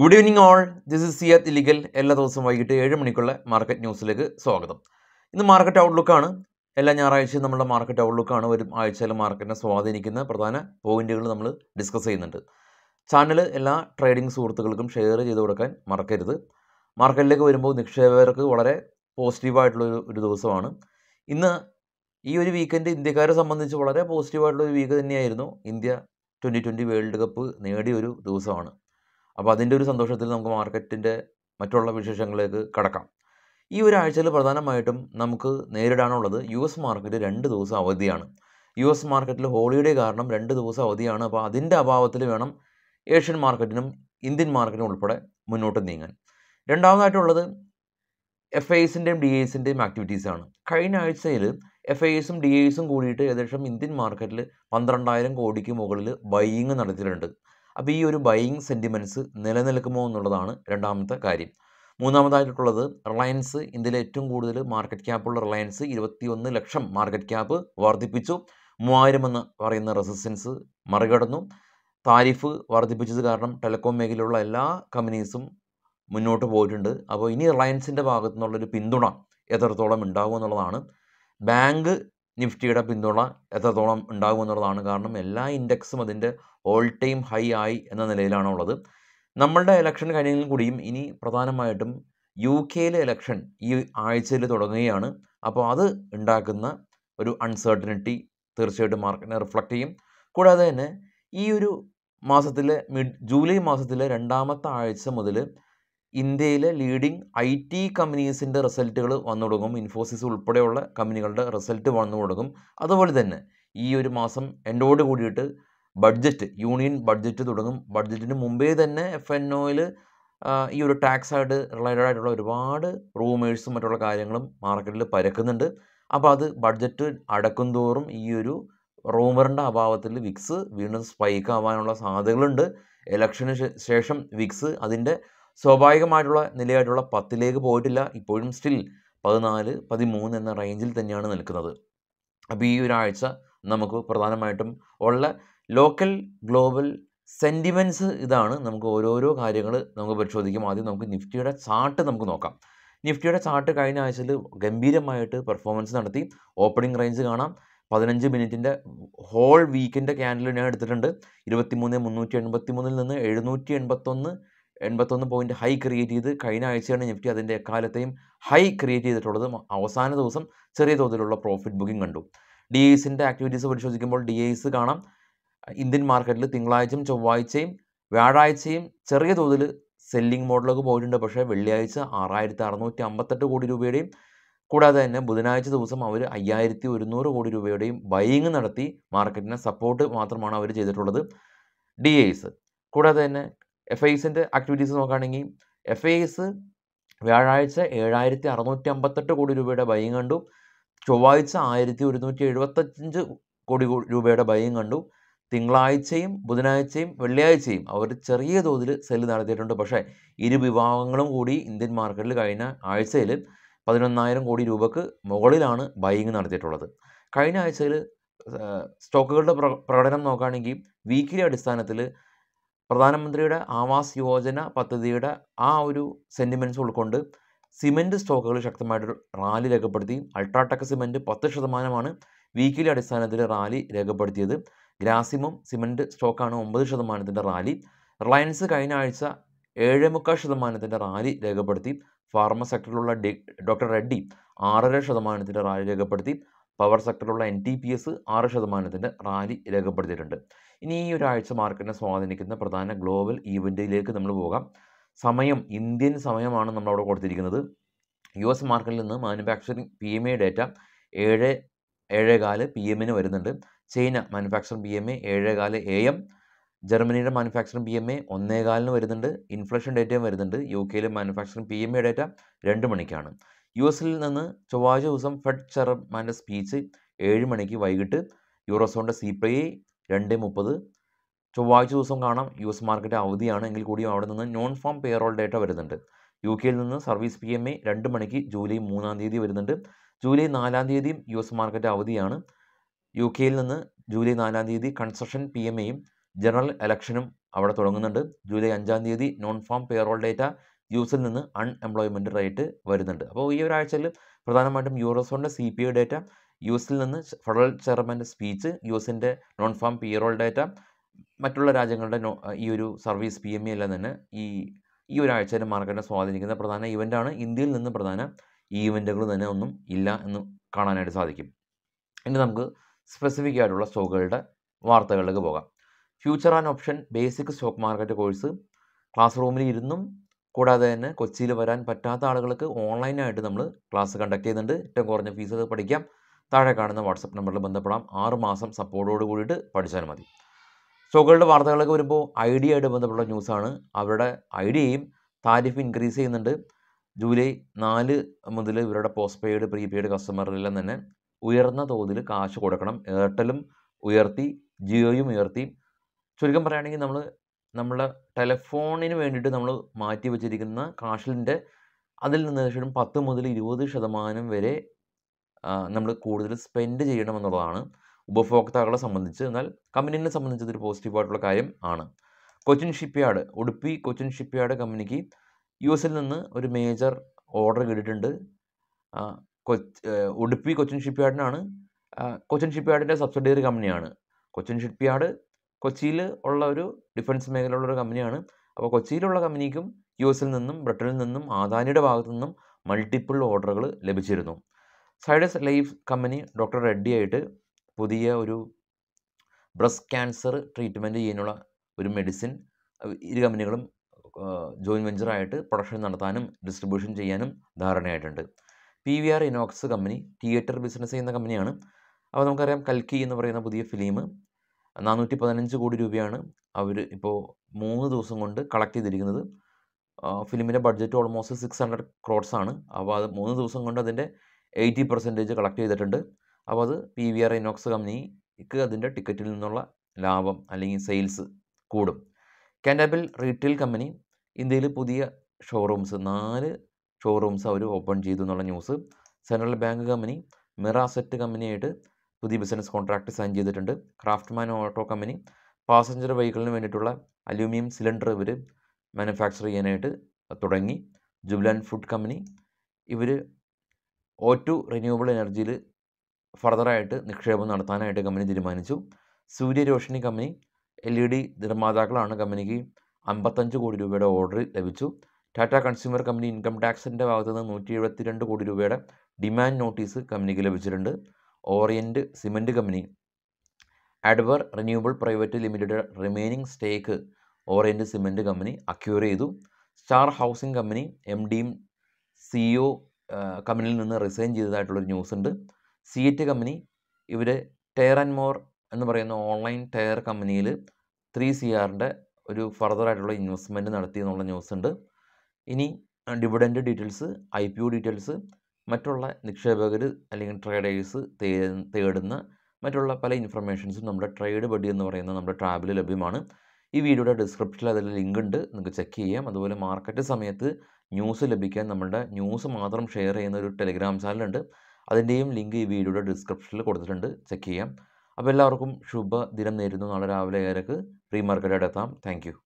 good evening all this is സിയാത്ത് illegal എല്ലാ ദിവസവും വൈകിട്ട് ഏഴ് മണിക്കുള്ള മാർക്കറ്റ് ന്യൂസിലേക്ക് സ്വാഗതം ഇന്ന് മാർക്കറ്റ് ഔട്ട്ലുക്കാണ് എല്ലാ ഞായറാഴ്ചയും നമ്മുടെ മാർക്കറ്റ് ഔട്ട്ലുക്കാണ് ഒരു ആഴ്ചയിലെ മാർക്കറ്റിനെ സ്വാധീനിക്കുന്ന പ്രധാന പോയിന്റുകൾ നമ്മൾ ഡിസ്കസ് ചെയ്യുന്നുണ്ട് ചാനൽ എല്ലാ ട്രേഡിംഗ് സുഹൃത്തുക്കൾക്കും ഷെയർ ചെയ്ത് കൊടുക്കാൻ മറക്കരുത് മാർക്കറ്റിലേക്ക് വരുമ്പോൾ നിക്ഷേപകർക്ക് വളരെ പോസിറ്റീവായിട്ടുള്ള ഒരു ദിവസമാണ് ഇന്ന് ഈ ഒരു വീക്കെൻഡ് ഇന്ത്യക്കാരെ സംബന്ധിച്ച് വളരെ പോസിറ്റീവായിട്ടുള്ള ഒരു വീക്ക് തന്നെയായിരുന്നു India twenty twenty world cup നേടിയ ഒരു ദിവസമാണ് അപ്പോൾ അതിൻ്റെ ഒരു സന്തോഷത്തിൽ നമുക്ക് മാർക്കറ്റിൻ്റെ മറ്റുള്ള വിശേഷങ്ങളിലേക്ക് കടക്കാം ഈ ഒരാഴ്ചയിൽ പ്രധാനമായിട്ടും നമുക്ക് നേരിടാനുള്ളത് യു എസ് മാർക്കറ്റ് രണ്ട് ദിവസം അവധിയാണ് യു എസ് മാർക്കറ്റിൽ ഹോളിഡേ കാരണം രണ്ട് ദിവസം അവധിയാണ് അപ്പോൾ അതിൻ്റെ അഭാവത്തിൽ വേണം ഏഷ്യൻ മാർക്കറ്റിനും ഇന്ത്യൻ മാർക്കറ്റിനും ഉൾപ്പെടെ മുന്നോട്ട് നീങ്ങാൻ രണ്ടാമതായിട്ടുള്ളത് എഫ് ഐ എസിൻ്റെയും ഡി എസിൻ്റെയും ആക്ടിവിറ്റീസാണ് കഴിഞ്ഞ ആഴ്ചയിൽ എഫ് ഐ എസും ഡി എസും കൂടിയിട്ട് ഏകദേശം ഇന്ത്യൻ മാർക്കറ്റിൽ പന്ത്രണ്ടായിരം കോടിക്ക് മുകളിൽ ബൈയിങ് നടത്തിയിട്ടുണ്ട് അപ്പോൾ ഈ ഒരു ബൈയിങ് സെൻറ്റിമെൻറ്റ്സ് നിലനിൽക്കുമോ എന്നുള്ളതാണ് രണ്ടാമത്തെ കാര്യം മൂന്നാമതായിട്ടുള്ളത് റിലയൻസ് ഇന്ത്യയിലെ ഏറ്റവും കൂടുതൽ മാർക്കറ്റ് ക്യാപ്പുള്ള റിലയൻസ് ഇരുപത്തിയൊന്ന് ലക്ഷം മാർക്കറ്റ് ക്യാപ്പ് വർദ്ധിപ്പിച്ചു മൂവായിരം എന്ന് പറയുന്ന റെസിസ്റ്റൻസ് മറികടന്നു താരിഫ് വർദ്ധിപ്പിച്ചത് കാരണം ടെലികോം മേഖലയിലുള്ള എല്ലാ കമ്പനീസും മുന്നോട്ട് പോയിട്ടുണ്ട് അപ്പോൾ ഇനി റിലയൻസിൻ്റെ ഭാഗത്തു നിന്നുള്ളൊരു പിന്തുണ എത്രത്തോളം ഉണ്ടാകും എന്നുള്ളതാണ് ബാങ്ക് നിഫ്റ്റിയുടെ പിന്തുണ എത്രത്തോളം എന്നുള്ളതാണ് കാരണം എല്ലാ ഇൻഡെക്സും അതിൻ്റെ ഓൾ ടൈം ഹൈ ആയി എന്ന നിലയിലാണ് ഉള്ളത് നമ്മളുടെ ഇലക്ഷൻ കഴിഞ്ഞെങ്കിലും കൂടിയും ഇനി പ്രധാനമായിട്ടും യു കെയിലെ ഇലക്ഷൻ ഈ ആഴ്ചയിൽ തുടങ്ങുകയാണ് അപ്പോൾ അത് ഉണ്ടാക്കുന്ന ഒരു അൺസർട്ടനിറ്റി തീർച്ചയായിട്ടും മാർക്കറ്റിനെ റിഫ്ലക്റ്റ് ചെയ്യും കൂടാതെ തന്നെ ഈ ഒരു മാസത്തിലെ മിഡ് ജൂലൈ മാസത്തിലെ രണ്ടാമത്തെ ആഴ്ച മുതൽ ഇന്ത്യയിലെ ലീഡിംഗ് ഐ ടി കമ്പനീസിൻ്റെ റിസൾട്ടുകൾ വന്നു തുടങ്ങും ഇൻഫോസിസ് ഉൾപ്പെടെയുള്ള കമ്പനികളുടെ റിസൾട്ട് വന്നു തുടങ്ങും അതുപോലെ തന്നെ ഈ ഒരു മാസം എൻഡോട് കൂടിയിട്ട് ബഡ്ജറ്റ് യൂണിയൻ ബഡ്ജറ്റ് തുടങ്ങും ബഡ്ജറ്റിന് മുമ്പേ തന്നെ എഫ് എൻ ഒയിൽ ഈ ഒരു ടാക്സ് ആയിട്ട് റിലേറ്റഡ് ആയിട്ടുള്ള ഒരുപാട് റൂമേഴ്സും മറ്റുള്ള കാര്യങ്ങളും മാർക്കറ്റിൽ പരക്കുന്നുണ്ട് അപ്പോൾ അത് ബഡ്ജറ്റ് അടക്കും തോറും ഈ ഒരു റൂമറിൻ്റെ അഭാവത്തിൽ വിക്സ് വീണ്ടും സ്പൈക്ക് ആവാനുള്ള സാധ്യതകളുണ്ട് ഇലക്ഷന് ശേഷം വിക്സ് അതിൻ്റെ സ്വാഭാവികമായിട്ടുള്ള നിലയായിട്ടുള്ള പത്തിലേക്ക് പോയിട്ടില്ല ഇപ്പോഴും സ്റ്റിൽ പതിനാല് പതിമൂന്ന് എന്ന റേഞ്ചിൽ തന്നെയാണ് നിൽക്കുന്നത് അപ്പോൾ ഈ ഒരാഴ്ച നമുക്ക് പ്രധാനമായിട്ടും ഉള്ള ലോക്കൽ ഗ്ലോബൽ സെൻറ്റിമെൻറ്റ്സ് ഇതാണ് നമുക്ക് ഓരോരോ കാര്യങ്ങൾ നമുക്ക് പരിശോധിക്കാം ആദ്യം നമുക്ക് നിഫ്റ്റിയുടെ ചാർട്ട് നമുക്ക് നോക്കാം നിഫ്റ്റിയുടെ ചാർട്ട് കഴിഞ്ഞ ആഴ്ചയിൽ ഗംഭീരമായിട്ട് പെർഫോമൻസ് നടത്തി ഓപ്പണിംഗ് റേഞ്ച് കാണാം പതിനഞ്ച് മിനിറ്റിൻ്റെ ഹോൾ വീക്കിൻ്റെ ക്യാൻഡിൽ ഞാൻ എടുത്തിട്ടുണ്ട് ഇരുപത്തിമൂന്ന് മുന്നൂറ്റി എൺപത്തി മൂന്നിൽ നിന്ന് എഴുന്നൂറ്റി എൺപത്തൊന്ന് എൺപത്തൊന്ന് പോയിന്റ് ഹൈ ക്രിയേറ്റ് ചെയ്ത് കഴിഞ്ഞ ആഴ്ചയാണ് നിഫ്റ്റി അതിൻ്റെ എക്കാലത്തെയും ഹൈ ക്രിയേറ്റ് ചെയ്തിട്ടുള്ളത് അവസാന ദിവസം ചെറിയ തോതിലുള്ള പ്രോഫിറ്റ് ബുക്കിംഗ് കണ്ടു ഡി എസിൻ്റെ ആക്ടിവിറ്റീസ് പരിശോധിക്കുമ്പോൾ ഡി എസ് കാണാം ഇന്ത്യൻ മാർക്കറ്റിൽ തിങ്കളാഴ്ചയും ചൊവ്വാഴ്ചയും വ്യാഴാഴ്ചയും ചെറിയ തോതിൽ സെല്ലിംഗ് മോഡിലൊക്കെ പോയിട്ടുണ്ട് പക്ഷേ വെള്ളിയാഴ്ച ആറായിരത്തി അറുന്നൂറ്റി അമ്പത്തെട്ട് കോടി രൂപയുടെയും കൂടാതെ തന്നെ ബുധനാഴ്ച ദിവസം അവർ അയ്യായിരത്തി ഒരുന്നൂറ് കോടി രൂപയുടെയും ബൈയിങ് നടത്തി മാർക്കറ്റിനെ സപ്പോർട്ട് മാത്രമാണ് അവർ ചെയ്തിട്ടുള്ളത് ഡി കൂടാതെ തന്നെ എഫ് എസിൻ്റെ ആക്ടിവിറ്റീസ് നോക്കുകയാണെങ്കിൽ എഫ് എസ് വ്യാഴാഴ്ച ഏഴായിരത്തി അറുന്നൂറ്റി അമ്പത്തെട്ട് കോടി രൂപയുടെ ബൈയും കണ്ടു ചൊവ്വാഴ്ച ആയിരത്തി ഒരുന്നൂറ്റി എഴുപത്തഞ്ച് കോടി രൂപയുടെ ബൈയും കണ്ടു തിങ്കളാഴ്ചയും ബുധനാഴ്ചയും വെള്ളിയാഴ്ചയും അവർ ചെറിയ തോതിൽ സെല് നടത്തിയിട്ടുണ്ട് പക്ഷേ ഇരു വിഭാഗങ്ങളും കൂടി ഇന്ത്യൻ മാർക്കറ്റിൽ കഴിഞ്ഞ ആഴ്ചയിൽ പതിനൊന്നായിരം കോടി രൂപക്ക് മുകളിലാണ് ബൈയിങ് നടത്തിയിട്ടുള്ളത് കഴിഞ്ഞ ആഴ്ചയിൽ സ്റ്റോക്കുകളുടെ പ്രകടനം നോക്കുകയാണെങ്കിൽ വീക്കിലി അടിസ്ഥാനത്തിൽ പ്രധാനമന്ത്രിയുടെ ആവാസ് യോജന പദ്ധതിയുടെ ആ ഒരു സെൻറ്റിമെൻറ്റ്സ് ഉൾക്കൊണ്ട് സിമൻറ്റ് സ്റ്റോക്കുകൾ ശക്തമായിട്ട് റാലി രേഖപ്പെടുത്തി അൾട്രാടെക് സിമൻറ്റ് പത്ത് ശതമാനമാണ് വീക്കിലി അടിസ്ഥാനത്തിൽ റാലി രേഖപ്പെടുത്തിയത് ഗ്രാസിമം സിമൻറ്റ് സ്റ്റോക്കാണ് ഒമ്പത് ശതമാനത്തിൻ്റെ റാലി റിലയൻസ് കഴിഞ്ഞ ആഴ്ച ഏഴ് മുക്കാൽ ശതമാനത്തിൻ്റെ റാലി രേഖപ്പെടുത്തി ഫാർമ സെക്ടറിലുള്ള ഡി ഡോക്ടർ റെഡ്ഡി ആറര ശതമാനത്തിൻ്റെ റാലി രേഖപ്പെടുത്തി പവർ സെക്ടറിലുള്ള എൻ ടി പി എസ് ആറ് ശതമാനത്തിൻ്റെ റാലി രേഖപ്പെടുത്തിയിട്ടുണ്ട് ഇനി ഈ ഒരാഴ്ച മാർക്കറ്റിനെ സ്വാധീനിക്കുന്ന പ്രധാന ഗ്ലോബൽ ഈവൻറ്റിലേക്ക് നമ്മൾ പോകാം സമയം ഇന്ത്യൻ സമയമാണ് നമ്മളവിടെ കൊടുത്തിരിക്കുന്നത് യു എസ് മാർക്കറ്റിൽ നിന്ന് manufacturing P M A data ഏഴ് ഏഴേകാല് പി എമ്മിന് വരുന്നുണ്ട് China manufacturing P M A ഏഴേകാല് എ എം ജർമ്മനിയുടെ മാനുഫാക്ചറിങ് പി എം എ ഒന്നേകാലിന് വരുന്നുണ്ട് ഇൻഫ്ലേഷൻ ഡേറ്റയും വരുന്നുണ്ട് യു കെയിലെ manufacturing P M A data രണ്ട് മണിക്കാണ് യു എസിൽ നിന്ന് ചൊവ്വാഴ്ച ദിവസം ഫെഡ് ചെയർമാൻ്റെ സ്പീച്ച് ഏഴ് മണിക്ക് വൈകിട്ട് യൂറോസോണിൻ്റെ സി പി ഐ രണ്ട് മുപ്പത് ചൊവ്വാഴ്ച ദിവസം കാണാം യു എസ് മാർക്കറ്റ് അവധിയാണ് എങ്കിൽ കൂടിയും അവിടെ നിന്ന് നോൺ ഫോം പേറോൾ ഡേറ്റ വരുന്നുണ്ട് യു കെയിൽ നിന്ന് സർവീസ് പി എം എ രണ്ട് മണിക്ക് ജൂലൈ മൂന്നാം തീയതി വരുന്നുണ്ട് ജൂലൈ നാലാം തീയതിയും യു എസ് മാർക്കറ്റ് അവധിയാണ് യു കെയിൽ നിന്ന് ജൂലൈ നാലാം തീയതി കൺസ്ട്രക്ഷൻ പി എം എയും ജനറൽ ഇലക്ഷനും അവിടെ തുടങ്ങുന്നുണ്ട് ജൂലൈ അഞ്ചാം തീയതി non farm payroll data U എസിൽ നിന്ന് അൺഎംപ്ലോയ്മെൻറ്റ് റേറ്റ് വരുന്നുണ്ട് അപ്പോൾ ഈ ഒരാഴ്ചയിൽ പ്രധാനമായിട്ടും യൂറോസോണിൻ്റെ C P I data U എസിൽ നിന്ന് ഫെഡറൽ ചെയർമാൻ്റെ സ്പീച്ച് യു എസിൻ്റെ non farm payroll data മറ്റുള്ള രാജ്യങ്ങളുടെ ഈ ഒരു സർവീസ് പി എം ഇ എല്ലാം തന്നെ ഈ ഈ ഒരാഴ്ചയിലെ മാർക്കറ്റിനെ സ്വാധീനിക്കുന്ന പ്രധാന ഇവൻ്റാണ് ഇന്ത്യയിൽ നിന്ന് പ്രധാന ഈ ഇവൻറ്റുകൾ തന്നെ ഒന്നും ഇല്ല എന്ന് കാണാനായിട്ട് സാധിക്കും ഇനി നമുക്ക് സ്പെസിഫിക് ആയിട്ടുള്ള സ്റ്റോക്കുകളുടെ വാർത്തകളിലേക്ക് പോകാം future and option basic stock market course class റൂമിൽ ഇരുന്നും കൂടാതെ തന്നെ കൊച്ചിയിൽ വരാൻ പറ്റാത്ത ആളുകൾക്ക് ഓൺലൈനായിട്ട് നമ്മൾ ക്ലാസ് കണ്ടക്ട് ചെയ്യുന്നുണ്ട് ഏറ്റവും കുറഞ്ഞ ഫീസ് പഠിക്കാം താഴെ കാണുന്ന വാട്സപ്പ് നമ്പറിൽ ബന്ധപ്പെടാം ആറുമാസം സപ്പോർട്ടോട് കൂടിയിട്ട് പഠിച്ചാൽ മതി സ്റ്റോക്കുകളുടെ വാർത്തകളൊക്കെ വരുമ്പോൾ ഐ ഡി ആയിട്ട് ബന്ധപ്പെട്ട ന്യൂസാണ് അവരുടെ ഐ ഡിയെയും താരിഫ് ഇൻക്രീസ് ചെയ്യുന്നുണ്ട് ജൂലൈ നാല് മുതൽ ഇവരുടെ പോസ്റ്റ് പെയ്ഡ് പ്രീ പെയ്ഡ് കസ്റ്റമറിലെല്ലാം തന്നെ ഉയർന്ന തോതിൽ കാശ് കൊടുക്കണം എയർടെലും ഉയർത്തി ജിയോയും ഉയർത്തി ചുരുക്കം പറയുകയാണെങ്കിൽ നമ്മൾ നമ്മുടെ ടെലഫോണിന് വേണ്ടിയിട്ട് നമ്മൾ മാറ്റി വച്ചിരിക്കുന്ന കാശിൻ്റെ അതിൽ നിന്ന് ശേഷം പത്ത് മുതൽ ഇരുപത് ശതമാനം വരെ നമ്മൾ കൂടുതൽ സ്പെൻഡ് ചെയ്യണം എന്നുള്ളതാണ് ഉപഭോക്താക്കളെ സംബന്ധിച്ച് എന്നാൽ കമ്പനീനെ സംബന്ധിച്ച് ഇതൊരു പോസിറ്റീവായിട്ടുള്ള കാര്യം ആണ് കൊച്ചിൻ ഷിപ്പ്യാർഡ് ഉടുപ്പി കൊച്ചിൻ ഷിപ്പ്യാർഡ് കമ്പനിക്ക് യു എസിൽ നിന്ന് ഒരു മേജർ ഓർഡർ കിട്ടിയിട്ടുണ്ട് ഉടുപ്പി കൊച്ചിൻ ഷിപ്പ്യാർഡിനാണ് കൊച്ചിൻ ഷിപ്പ്യാർഡിൻ്റെ സബ്സിഡിയറി കമ്പനിയാണ് കൊച്ചിൻ ഷിപ്പ്യാർഡ് കൊച്ചിയിൽ ഉള്ള ഒരു ഡിഫൻസ് മേഖലയുള്ള ഒരു കമ്പനിയാണ് അപ്പോൾ കൊച്ചിയിലുള്ള കമ്പനിക്കും യു എസിൽ നിന്നും ബ്രിട്ടനിൽ നിന്നും ആദാനിയുടെ ഭാഗത്തു നിന്നും മൾട്ടിപ്പിൾ ഓർഡറുകൾ ലഭിച്ചിരുന്നു സൈഡസ് ലൈഫ് കമ്പനി ഡോക്ടർ ആയിട്ട് പുതിയ ഒരു ബ്രസ്റ്റ് ക്യാൻസർ ട്രീറ്റ്മെൻറ്റ് ചെയ്യാനുള്ള ഒരു മെഡിസിൻ ഇരു കമ്പനികളും ജോയിൻ വെഞ്ചറായിട്ട് പ്രൊഡക്ഷൻ നടത്താനും ഡിസ്ട്രിബ്യൂഷൻ ചെയ്യാനും ധാരണയായിട്ടുണ്ട് P V R Inox company theatre business ചെയ്യുന്ന കമ്പനിയാണ് അപ്പോൾ നമുക്കറിയാം കൽക്കി എന്ന് പറയുന്ന പുതിയ ഫിലിം നാനൂറ്റി പതിനഞ്ച് കോടി രൂപയാണ് അവർ ഇപ്പോൾ മൂന്ന് ദിവസം കൊണ്ട് കളക്ട് ചെയ്തിരിക്കുന്നത് ഫിലിമിൻ്റെ budget almost six hundred crores ആണ് അപ്പോൾ അത് മൂന്ന് ദിവസം കൊണ്ട് അതിൻ്റെ എയ്റ്റി പെർസെൻറ്റേജ് കളക്ട് ചെയ്തിട്ടുണ്ട് അപ്പോൾ അത് പി വി ആർ ഇനോക്സ് കമ്പനിക്ക് അതിൻ്റെ ടിക്കറ്റിൽ നിന്നുള്ള ലാഭം അല്ലെങ്കിൽ സെയിൽസ് കൂടും കാൻഡാബിൽ റീറ്റെയിൽ കമ്പനി ഇന്ത്യയിൽ പുതിയ ഷോറൂംസ് നാല് ഷോറൂംസ് അവർ ഓപ്പൺ ചെയ്തു എന്നുള്ള ന്യൂസ് സെൻട്രൽ ബാങ്ക് കമ്പനി മിറാസെറ്റ് കമ്പനിയായിട്ട് പുതിയ ബിസിനസ് കോൺട്രാക്ട് സൈൻ ചെയ്തിട്ടുണ്ട് മാൻ ഓട്ടോ കമ്പനി പാസഞ്ചർ വെഹിക്കിളിന് വേണ്ടിയിട്ടുള്ള അലൂമിനിയം സിലിണ്ടർ ഇവർ മാനുഫാക്ചർ ചെയ്യാനായിട്ട് തുടങ്ങി ജുബ്ലാൻ ഫുഡ് കമ്പനി ഇവർ ഒ ടു റിന്യൂവബിൾ എനർജിയിൽ ഫർദറായിട്ട് നിക്ഷേപം നടത്താനായിട്ട് കമ്പനി തീരുമാനിച്ചു സൂര്യരോഷിനി കമ്പനി എൽ ഇ ഡി നിർമ്മാതാക്കളാണ് കമ്പനിക്ക് അമ്പത്തഞ്ച് കോടി രൂപയുടെ ഓർഡർ ലഭിച്ചു ടാറ്റ കൺസ്യൂമർ കമ്പനി ഇൻകം ടാക്സിൻ്റെ ഭാഗത്തു നിന്ന് നൂറ്റി രണ്ട് കോടി രൂപയുടെ ഡിമാൻഡ് നോട്ടീസ് കമ്പനിക്ക് ലഭിച്ചിട്ടുണ്ട് ഓറിയൻറ്റ് സിമെൻറ്റ് കമ്പനി അഡ്വർ renewable private limited remaining stake orient cement company acquire ചെയ്തു സ്റ്റാർ ഹൗസിംഗ് കമ്പനി എം ഡിയും സിഇഒ കമ്പനിയിൽ നിന്ന് റിസൈൻ ചെയ്തതായിട്ടുള്ളൊരു ന്യൂസ് ഉണ്ട് സിയറ്റ് കമ്പനി ഇവർ ടയർ ആൻഡ് മോർ എന്ന് പറയുന്ന ഓൺലൈൻ ടയർ കമ്പനിയിൽ ത്രീ സി ആറിൻ്റെ ഒരു ഫർദർ ആയിട്ടുള്ള ഇൻവെസ്റ്റ്മെൻറ്റ് നടത്തി എന്നുള്ള ന്യൂസ് ഉണ്ട് ഇനി dividend details I P O details മറ്റുള്ള നിക്ഷേപകർ അല്ലെങ്കിൽ ട്രേഡേഴ്സ് തേടുന്ന മറ്റുള്ള പല ഇൻഫർമേഷൻസും നമ്മുടെ ട്രേഡ് ബഡി എന്ന് പറയുന്ന നമ്മുടെ ട്രാവൽ ലഭ്യമാണ് ഈ വീഡിയോയുടെ ഡിസ്ക്രിപ്ഷനിൽ അതിൽ ലിങ്ക് ഉണ്ട് നിങ്ങൾക്ക് ചെക്ക് ചെയ്യാം അതുപോലെ മാർക്കറ്റ് സമയത്ത് ന്യൂസ് ലഭിക്കാൻ നമ്മളുടെ ന്യൂസ് മാത്രം ഷെയർ ചെയ്യുന്ന ഒരു ടെലിഗ്രാം ചാനലുണ്ട് അതിൻ്റെയും ലിങ്ക് ഈ വീഡിയോയുടെ ഡിസ്ക്രിപ്ഷനിൽ കൊടുത്തിട്ടുണ്ട് ചെക്ക് ചെയ്യാം അപ്പോൾ എല്ലാവർക്കും ശുഭദിനം നേരുന്നു നാളെ രാവിലെ ഏരക്ക് പ്രീ മാർക്കറ്റായിട്ട് എത്താം താങ്ക്